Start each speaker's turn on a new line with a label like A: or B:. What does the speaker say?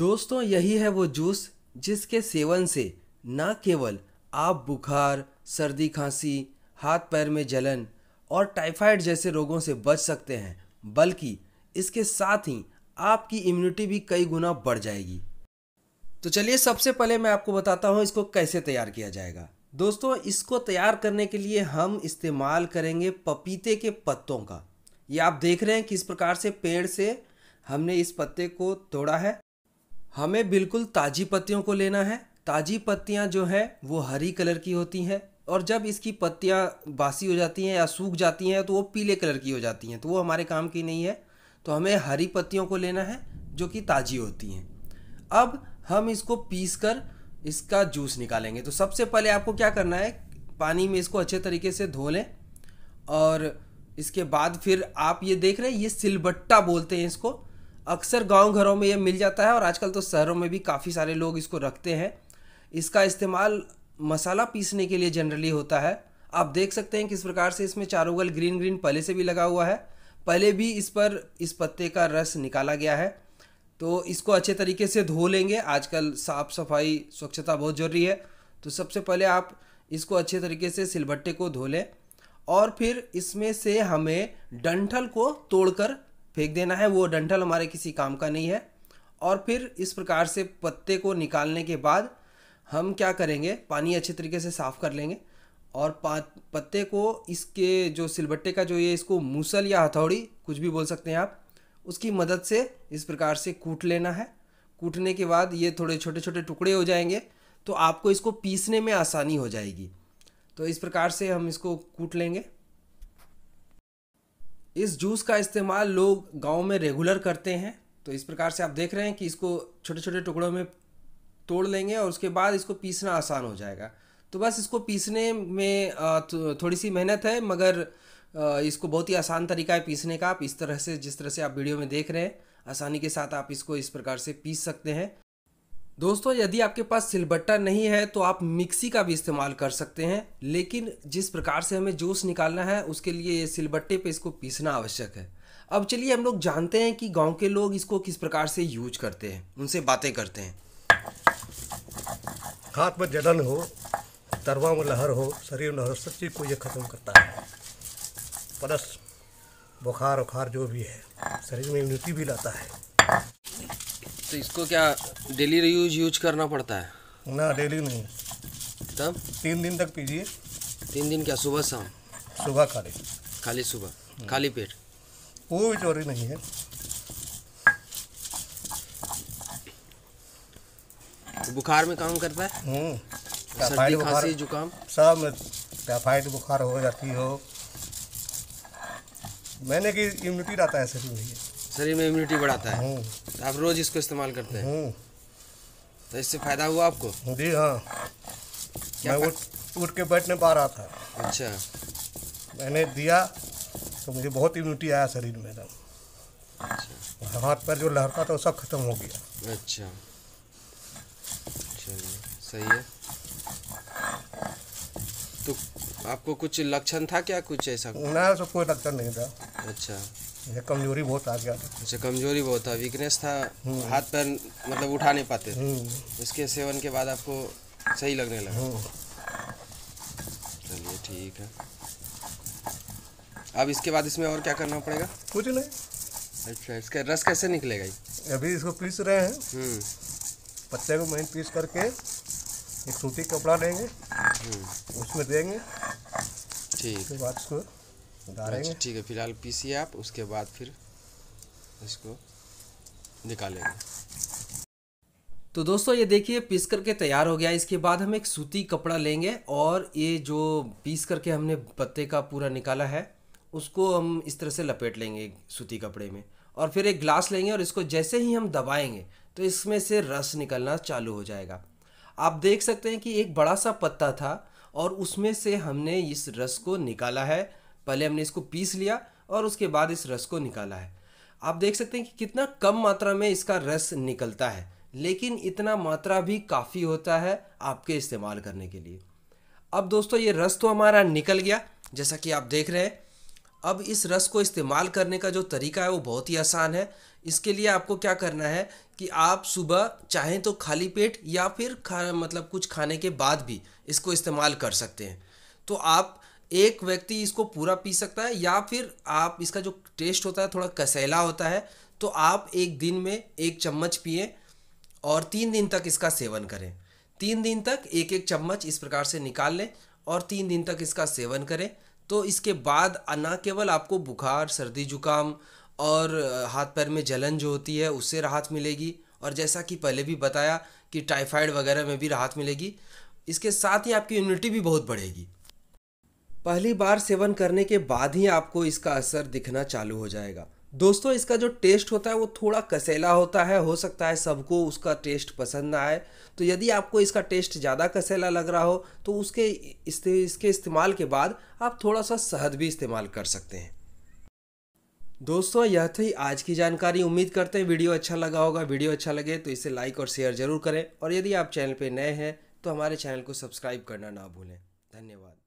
A: दोस्तों यही है वो जूस जिसके सेवन से ना केवल आप बुखार सर्दी खांसी हाथ पैर में जलन और टाइफाइड जैसे रोगों से बच सकते हैं बल्कि इसके साथ ही आपकी इम्यूनिटी भी कई गुना बढ़ जाएगी तो चलिए सबसे पहले मैं आपको बताता हूँ इसको कैसे तैयार किया जाएगा दोस्तों इसको तैयार करने के लिए हम इस्तेमाल करेंगे पपीते के पत्तों का ये आप देख रहे हैं किस प्रकार से पेड़ से हमने इस पत्ते को तोड़ा है हमें बिल्कुल ताज़ी पत्तियों को लेना है ताज़ी पत्तियाँ जो है वो हरी कलर की होती हैं और जब इसकी पत्तियाँ बासी हो जाती हैं या सूख जाती हैं तो वो पीले कलर की हो जाती हैं तो वो हमारे काम की नहीं है तो हमें हरी पत्तियों को लेना है जो कि ताज़ी होती हैं अब हम इसको पीस कर इसका जूस निकालेंगे तो सबसे पहले आपको क्या करना है पानी में इसको अच्छे तरीके से धो लें और इसके बाद फिर आप ये देख रहे हैं ये सिलबट्टा बोलते हैं इसको अक्सर गांव घरों में ये मिल जाता है और आजकल तो शहरों में भी काफ़ी सारे लोग इसको रखते हैं इसका इस्तेमाल मसाला पीसने के लिए जनरली होता है आप देख सकते हैं किस प्रकार से इसमें चारों गल ग्रीन ग्रीन पहले से भी लगा हुआ है पहले भी इस पर इस पत्ते का रस निकाला गया है तो इसको अच्छे तरीके से धो लेंगे आजकल साफ़ सफाई स्वच्छता बहुत ज़रूरी है तो सबसे पहले आप इसको अच्छे तरीके से सिलबट्टे को धो लें और फिर इसमें से हमें डंठल को तोड़कर फेंक देना है वो डंठल हमारे किसी काम का नहीं है और फिर इस प्रकार से पत्ते को निकालने के बाद हम क्या करेंगे पानी अच्छे तरीके से साफ़ कर लेंगे और पत्ते को इसके जो सिलबट्टे का जो ये इसको मूसल या हथौड़ी कुछ भी बोल सकते हैं आप उसकी मदद से इस प्रकार से कूट लेना है कूटने के बाद ये थोड़े छोटे छोटे टुकड़े हो जाएंगे तो आपको इसको पीसने में आसानी हो जाएगी तो इस प्रकार से हम इसको कूट लेंगे इस जूस का इस्तेमाल लोग गांव में रेगुलर करते हैं तो इस प्रकार से आप देख रहे हैं कि इसको छोटे छोटे टुकड़ों में तोड़ लेंगे और उसके बाद इसको पीसना आसान हो जाएगा तो बस इसको पीसने में थोड़ी सी मेहनत है मगर इसको बहुत ही आसान तरीका है पीसने का आप इस तरह से जिस तरह से आप वीडियो में देख रहे हैं आसानी के साथ आप इसको इस प्रकार से पीस सकते हैं दोस्तों यदि आपके पास सिलबट्टा नहीं है तो आप मिक्सी का भी इस्तेमाल कर सकते हैं लेकिन जिस प्रकार से हमें जूस निकालना है उसके लिए सिलबट्टे पे इसको पीसना आवश्यक है अब चलिए हम लोग जानते हैं कि गांव के लोग इसको किस प्रकार से यूज करते हैं उनसे बातें करते हैं हाथ में जलन हो
B: तरवा में लहर हो शरीर में लहर सब चीज़ को ये ख़त्म करता है प्लस बुखार उखार जो भी है शरीर में इम्यूनिटी भी लाता है
A: तो इसको क्या डेली रियूज यूज करना पड़ता
B: है ना डेली नहीं तब तीन दिन तक पीजिए तीन दिन क्या सुबह शाम सुबह
A: खाली खाली सुबह हम्म। खाली पेट
B: कोई चोरी नहीं है
A: बुखार में काम करता है हम्म। सर्दी खांसी जुकाम
B: सब टाइफाइड बुखार हो जाती हो मैंने की इम्यूनिटी रहता है शरीर में
A: शरीर में इम्यूनिटी बढ़ाता है तो आप रोज इसको इस्तेमाल करते हैं हम्म। तो इससे फायदा हुआ आपको जी हाँ मैं
B: उठ उठ के बैठ नहीं पा रहा था अच्छा मैंने दिया तो मुझे बहुत इम्यूनिटी आया शरीर में एकदम अच्छा। हाथ पैर जो लहरता था वो सब खत्म हो
A: गया अच्छा चलिए सही है आपको कुछ लक्षण था क्या कुछ ऐसा
B: ना ऐसा कोई लक्षण नहीं था अच्छा ये कमजोरी बहुत आ गया था
A: अच्छा कमजोरी बहुत था वीकनेस था हम्म। हाथ पैर मतलब उठा नहीं पाते थे इसके हम्म। सेवन के बाद आपको सही लगने लगा हम्म। चलिए ठीक है अब इसके बाद इसमें और क्या करना पड़ेगा कुछ नहीं अच्छा इसका रस कैसे निकलेगा
B: अभी इसको पीस रहे हैं पत्ते को महीन पीस करके एक सूती कपड़ा लेंगे हाँ। उसमें देंगे ठीक उसके बाद उसको डालेंगे अच्छा,
A: ठीक है फिलहाल पीसी आप उसके बाद फिर इसको निकालेंगे तो दोस्तों ये देखिए पीस करके तैयार हो गया इसके बाद हम एक सूती कपड़ा लेंगे और ये जो पीस करके हमने पत्ते का पूरा निकाला है उसको हम इस तरह से लपेट लेंगे सूती कपड़े में और फिर एक ग्लास लेंगे और इसको जैसे ही हम दबाएंगे तो इसमें से रस निकलना चालू हो जाएगा आप देख सकते हैं कि एक बड़ा सा पत्ता था और उसमें से हमने इस रस को निकाला है पहले हमने इसको पीस लिया और उसके बाद इस रस को निकाला है आप देख सकते हैं कि कितना कम मात्रा में इसका रस निकलता है लेकिन इतना मात्रा भी काफ़ी होता है आपके इस्तेमाल करने के लिए अब दोस्तों ये रस तो हमारा निकल गया जैसा कि आप देख रहे हैं अब इस रस को इस्तेमाल करने का जो तरीका है वो बहुत ही आसान है इसके लिए आपको क्या करना है कि आप सुबह चाहें तो खाली पेट या फिर खा मतलब कुछ खाने के बाद भी इसको इस्तेमाल कर सकते हैं तो आप एक व्यक्ति इसको पूरा पी सकता है या फिर आप इसका जो टेस्ट होता है थोड़ा कसैला होता है तो आप एक दिन में एक चम्मच पिए और तीन दिन तक इसका सेवन करें तीन दिन तक एक एक चम्मच इस प्रकार से निकाल लें और तीन दिन तक इसका सेवन करें तो इसके बाद ना केवल आपको बुखार सर्दी जुकाम और हाथ पैर में जलन जो होती है उससे राहत मिलेगी और जैसा कि पहले भी बताया कि टाइफाइड वगैरह में भी राहत मिलेगी इसके साथ ही आपकी इम्यूनिटी भी बहुत बढ़ेगी पहली बार सेवन करने के बाद ही आपको इसका असर दिखना चालू हो जाएगा दोस्तों इसका जो टेस्ट होता है वो थोड़ा कसेला होता है हो सकता है सबको उसका टेस्ट पसंद ना आए तो यदि आपको इसका टेस्ट ज़्यादा कसेला लग रहा हो तो उसके इसके इसके इस्तेमाल के बाद आप थोड़ा सा शहद भी इस्तेमाल कर सकते हैं दोस्तों यह थी आज की जानकारी उम्मीद करते हैं वीडियो अच्छा लगा होगा वीडियो अच्छा लगे तो इसे लाइक और शेयर ज़रूर करें और यदि आप चैनल पर नए हैं तो हमारे चैनल को सब्सक्राइब करना ना भूलें धन्यवाद